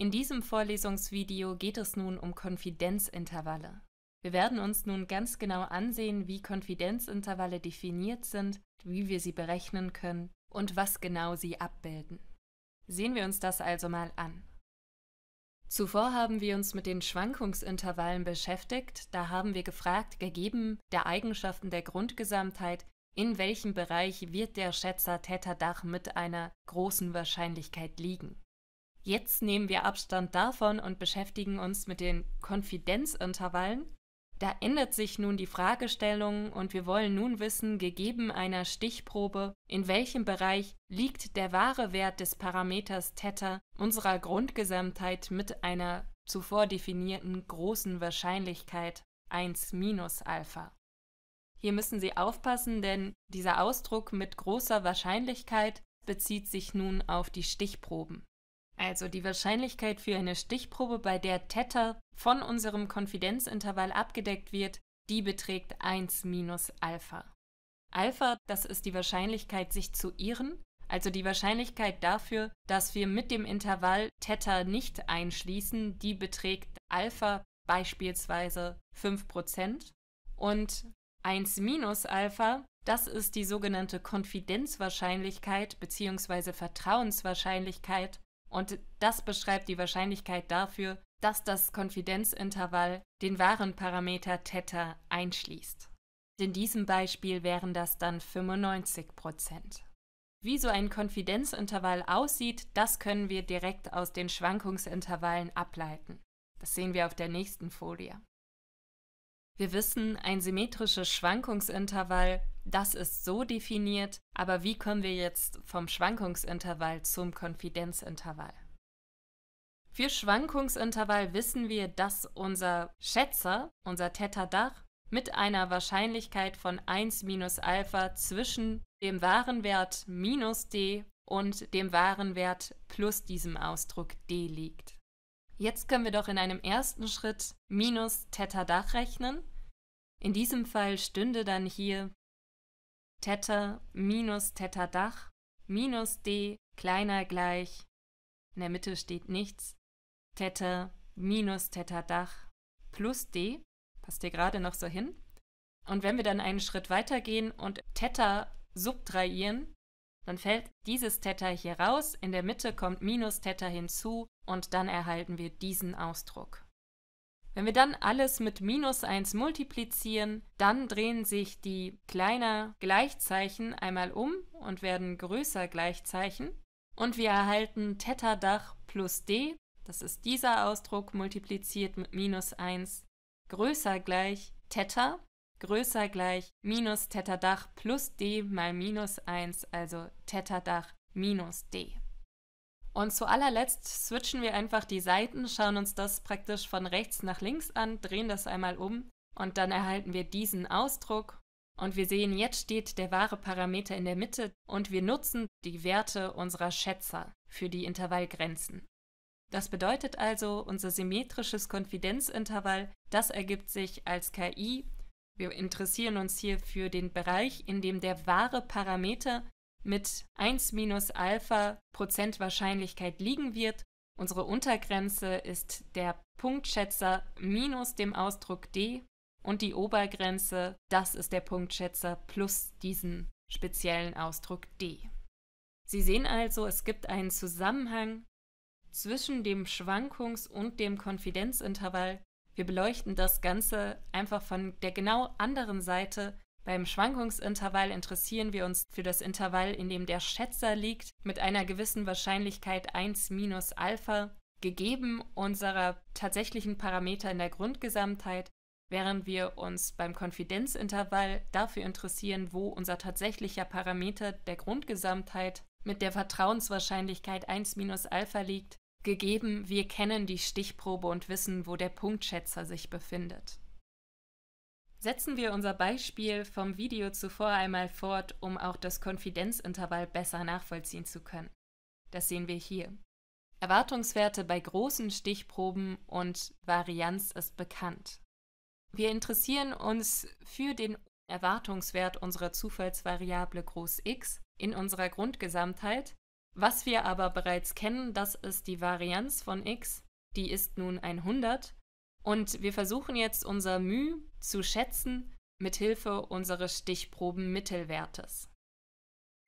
In diesem Vorlesungsvideo geht es nun um Konfidenzintervalle. Wir werden uns nun ganz genau ansehen, wie Konfidenzintervalle definiert sind, wie wir sie berechnen können und was genau sie abbilden. Sehen wir uns das also mal an. Zuvor haben wir uns mit den Schwankungsintervallen beschäftigt, da haben wir gefragt, gegeben der Eigenschaften der Grundgesamtheit, in welchem Bereich wird der Schätzer Täterdach mit einer großen Wahrscheinlichkeit liegen. Jetzt nehmen wir Abstand davon und beschäftigen uns mit den Konfidenzintervallen. Da ändert sich nun die Fragestellung und wir wollen nun wissen, gegeben einer Stichprobe, in welchem Bereich liegt der wahre Wert des Parameters Theta unserer Grundgesamtheit mit einer zuvor definierten großen Wahrscheinlichkeit 1 minus Alpha. Hier müssen Sie aufpassen, denn dieser Ausdruck mit großer Wahrscheinlichkeit bezieht sich nun auf die Stichproben. Also die Wahrscheinlichkeit für eine Stichprobe, bei der Theta von unserem Konfidenzintervall abgedeckt wird, die beträgt 1 minus Alpha. Alpha, das ist die Wahrscheinlichkeit, sich zu irren, also die Wahrscheinlichkeit dafür, dass wir mit dem Intervall Theta nicht einschließen, die beträgt Alpha beispielsweise 5%. Und 1 minus Alpha, das ist die sogenannte Konfidenzwahrscheinlichkeit bzw. Vertrauenswahrscheinlichkeit und das beschreibt die Wahrscheinlichkeit dafür, dass das Konfidenzintervall den wahren Parameter Theta einschließt. In diesem Beispiel wären das dann 95 Wie so ein Konfidenzintervall aussieht, das können wir direkt aus den Schwankungsintervallen ableiten. Das sehen wir auf der nächsten Folie. Wir wissen, ein symmetrisches Schwankungsintervall das ist so definiert, aber wie kommen wir jetzt vom Schwankungsintervall zum Konfidenzintervall? Für Schwankungsintervall wissen wir, dass unser Schätzer, unser Theta Dach, mit einer Wahrscheinlichkeit von 1 minus Alpha zwischen dem wahren Wert minus d und dem wahren Wert plus diesem Ausdruck d liegt. Jetzt können wir doch in einem ersten Schritt minus Theta Dach rechnen. In diesem Fall stünde dann hier Theta minus Theta Dach minus D kleiner gleich, in der Mitte steht nichts, Theta minus Theta Dach plus D, passt dir gerade noch so hin. Und wenn wir dann einen Schritt weitergehen und Theta subtrahieren, dann fällt dieses Theta hier raus, in der Mitte kommt minus Theta hinzu und dann erhalten wir diesen Ausdruck. Wenn wir dann alles mit minus 1 multiplizieren, dann drehen sich die kleiner Gleichzeichen einmal um und werden größer Gleichzeichen. Und wir erhalten Theta-Dach plus d, das ist dieser Ausdruck, multipliziert mit minus 1, größer gleich Theta, größer gleich minus Theta-Dach plus d mal minus 1, also Theta-Dach minus d. Und zu allerletzt switchen wir einfach die Seiten, schauen uns das praktisch von rechts nach links an, drehen das einmal um und dann erhalten wir diesen Ausdruck. Und wir sehen, jetzt steht der wahre Parameter in der Mitte und wir nutzen die Werte unserer Schätzer für die Intervallgrenzen. Das bedeutet also, unser symmetrisches Konfidenzintervall, das ergibt sich als KI. Wir interessieren uns hier für den Bereich, in dem der wahre Parameter mit 1 minus Alpha Prozent Wahrscheinlichkeit liegen wird. Unsere Untergrenze ist der Punktschätzer minus dem Ausdruck d und die Obergrenze, das ist der Punktschätzer plus diesen speziellen Ausdruck d. Sie sehen also, es gibt einen Zusammenhang zwischen dem Schwankungs- und dem Konfidenzintervall. Wir beleuchten das Ganze einfach von der genau anderen Seite, beim Schwankungsintervall interessieren wir uns für das Intervall, in dem der Schätzer liegt, mit einer gewissen Wahrscheinlichkeit 1 minus Alpha, gegeben unserer tatsächlichen Parameter in der Grundgesamtheit, während wir uns beim Konfidenzintervall dafür interessieren, wo unser tatsächlicher Parameter der Grundgesamtheit mit der Vertrauenswahrscheinlichkeit 1 minus Alpha liegt, gegeben wir kennen die Stichprobe und wissen, wo der Punktschätzer sich befindet. Setzen wir unser Beispiel vom Video zuvor einmal fort, um auch das Konfidenzintervall besser nachvollziehen zu können. Das sehen wir hier. Erwartungswerte bei großen Stichproben und Varianz ist bekannt. Wir interessieren uns für den Erwartungswert unserer Zufallsvariable groß x in unserer Grundgesamtheit. Was wir aber bereits kennen, das ist die Varianz von x, die ist nun 100 und wir versuchen jetzt unser μ zu schätzen mithilfe unseres Stichprobenmittelwertes.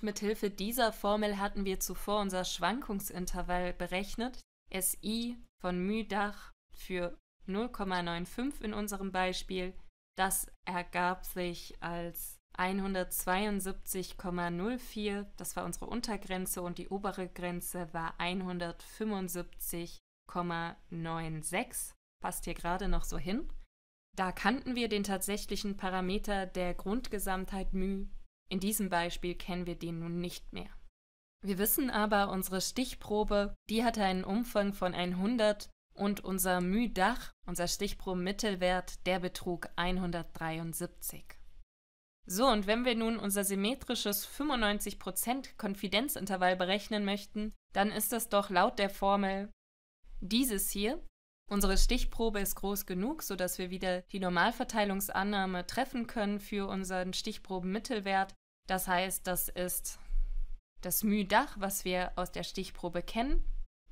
Mithilfe dieser Formel hatten wir zuvor unser Schwankungsintervall berechnet, SI von μdach für 0,95 in unserem Beispiel. Das ergab sich als 172,04, das war unsere Untergrenze und die obere Grenze war 175,96 passt hier gerade noch so hin. Da kannten wir den tatsächlichen Parameter der Grundgesamtheit μ. In diesem Beispiel kennen wir den nun nicht mehr. Wir wissen aber, unsere Stichprobe, die hatte einen Umfang von 100 und unser μ-Dach, unser Stichprobenmittelwert, der betrug 173. So, und wenn wir nun unser symmetrisches 95% Konfidenzintervall berechnen möchten, dann ist das doch laut der Formel dieses hier Unsere Stichprobe ist groß genug, sodass wir wieder die Normalverteilungsannahme treffen können für unseren Stichprobenmittelwert. Das heißt, das ist das μ-Dach, was wir aus der Stichprobe kennen,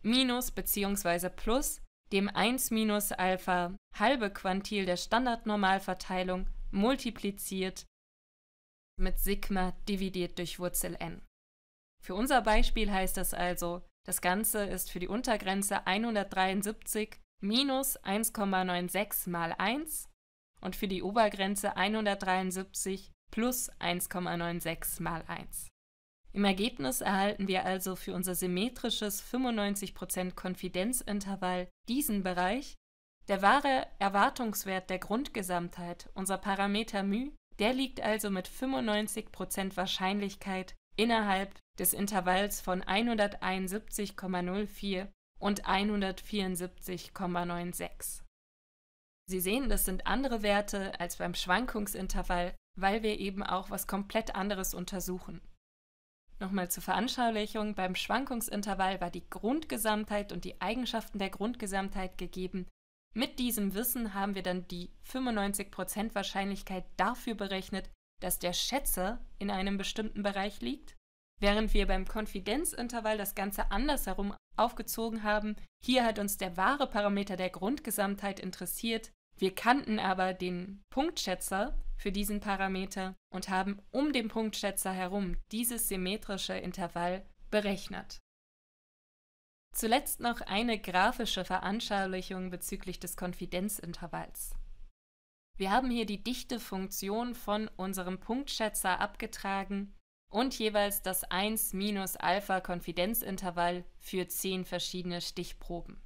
minus bzw. plus dem 1 minus Alpha halbe Quantil der Standardnormalverteilung multipliziert mit Sigma dividiert durch Wurzel n. Für unser Beispiel heißt das also, das Ganze ist für die Untergrenze 173 minus 1,96 mal 1 und für die Obergrenze 173 plus 1,96 mal 1. Im Ergebnis erhalten wir also für unser symmetrisches 95% Konfidenzintervall diesen Bereich. Der wahre Erwartungswert der Grundgesamtheit, unser Parameter μ, der liegt also mit 95% Wahrscheinlichkeit innerhalb des Intervalls von 171,04 und 174,96. Sie sehen, das sind andere Werte als beim Schwankungsintervall, weil wir eben auch was komplett anderes untersuchen. Nochmal zur Veranschaulichung, beim Schwankungsintervall war die Grundgesamtheit und die Eigenschaften der Grundgesamtheit gegeben. Mit diesem Wissen haben wir dann die 95% Wahrscheinlichkeit dafür berechnet, dass der Schätzer in einem bestimmten Bereich liegt Während wir beim Konfidenzintervall das Ganze andersherum aufgezogen haben, hier hat uns der wahre Parameter der Grundgesamtheit interessiert, wir kannten aber den Punktschätzer für diesen Parameter und haben um den Punktschätzer herum dieses symmetrische Intervall berechnet. Zuletzt noch eine grafische Veranschaulichung bezüglich des Konfidenzintervalls. Wir haben hier die dichte Funktion von unserem Punktschätzer abgetragen und jeweils das 1-Alpha-Konfidenzintervall für 10 verschiedene Stichproben.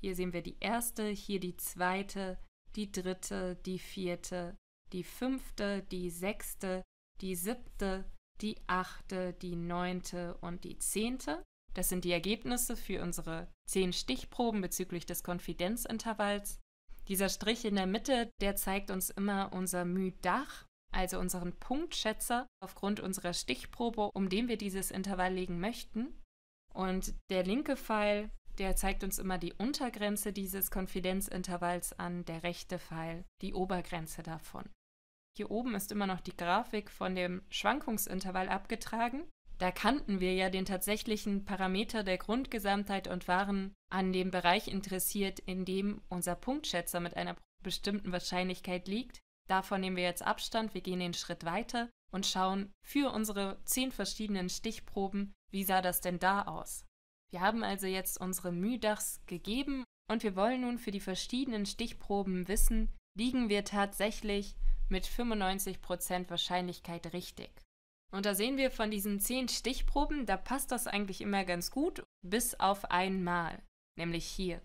Hier sehen wir die erste, hier die zweite, die dritte, die vierte, die fünfte, die sechste, die siebte, die achte, die neunte und die zehnte. Das sind die Ergebnisse für unsere 10 Stichproben bezüglich des Konfidenzintervalls. Dieser Strich in der Mitte, der zeigt uns immer unser Mydach, also unseren Punktschätzer aufgrund unserer Stichprobe, um den wir dieses Intervall legen möchten. Und der linke Pfeil, der zeigt uns immer die Untergrenze dieses Konfidenzintervalls an, der rechte Pfeil die Obergrenze davon. Hier oben ist immer noch die Grafik von dem Schwankungsintervall abgetragen. Da kannten wir ja den tatsächlichen Parameter der Grundgesamtheit und waren an dem Bereich interessiert, in dem unser Punktschätzer mit einer bestimmten Wahrscheinlichkeit liegt. Davon nehmen wir jetzt Abstand, wir gehen den Schritt weiter und schauen für unsere zehn verschiedenen Stichproben, wie sah das denn da aus? Wir haben also jetzt unsere Mühdachs gegeben und wir wollen nun für die verschiedenen Stichproben wissen, liegen wir tatsächlich mit 95% Wahrscheinlichkeit richtig. Und da sehen wir von diesen zehn Stichproben, da passt das eigentlich immer ganz gut, bis auf einmal, nämlich hier.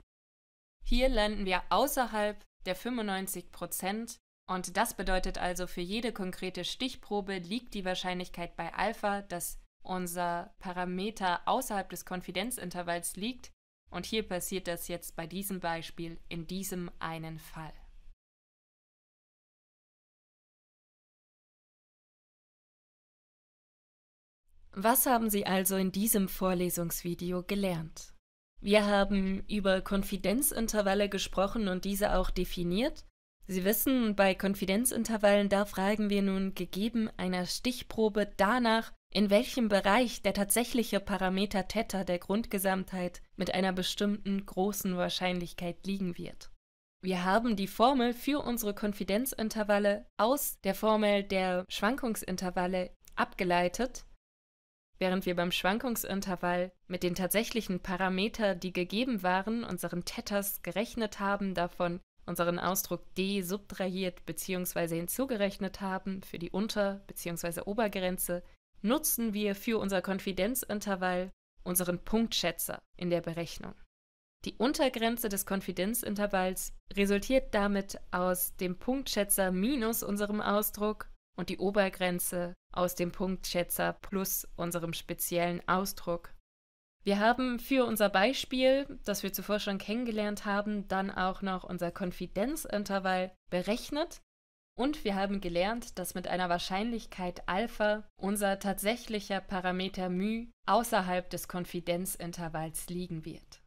Hier landen wir außerhalb der 95% und das bedeutet also, für jede konkrete Stichprobe liegt die Wahrscheinlichkeit bei Alpha, dass unser Parameter außerhalb des Konfidenzintervalls liegt. Und hier passiert das jetzt bei diesem Beispiel in diesem einen Fall. Was haben Sie also in diesem Vorlesungsvideo gelernt? Wir haben über Konfidenzintervalle gesprochen und diese auch definiert Sie wissen, bei Konfidenzintervallen, da fragen wir nun gegeben einer Stichprobe danach, in welchem Bereich der tatsächliche Parameter Theta der Grundgesamtheit mit einer bestimmten großen Wahrscheinlichkeit liegen wird. Wir haben die Formel für unsere Konfidenzintervalle aus der Formel der Schwankungsintervalle abgeleitet, während wir beim Schwankungsintervall mit den tatsächlichen Parameter, die gegeben waren, unseren Thetas gerechnet haben, davon unseren Ausdruck d subtrahiert bzw. hinzugerechnet haben für die Unter- bzw. Obergrenze, nutzen wir für unser Konfidenzintervall unseren Punktschätzer in der Berechnung. Die Untergrenze des Konfidenzintervalls resultiert damit aus dem Punktschätzer minus unserem Ausdruck und die Obergrenze aus dem Punktschätzer plus unserem speziellen Ausdruck wir haben für unser Beispiel, das wir zuvor schon kennengelernt haben, dann auch noch unser Konfidenzintervall berechnet und wir haben gelernt, dass mit einer Wahrscheinlichkeit Alpha unser tatsächlicher Parameter μ außerhalb des Konfidenzintervalls liegen wird.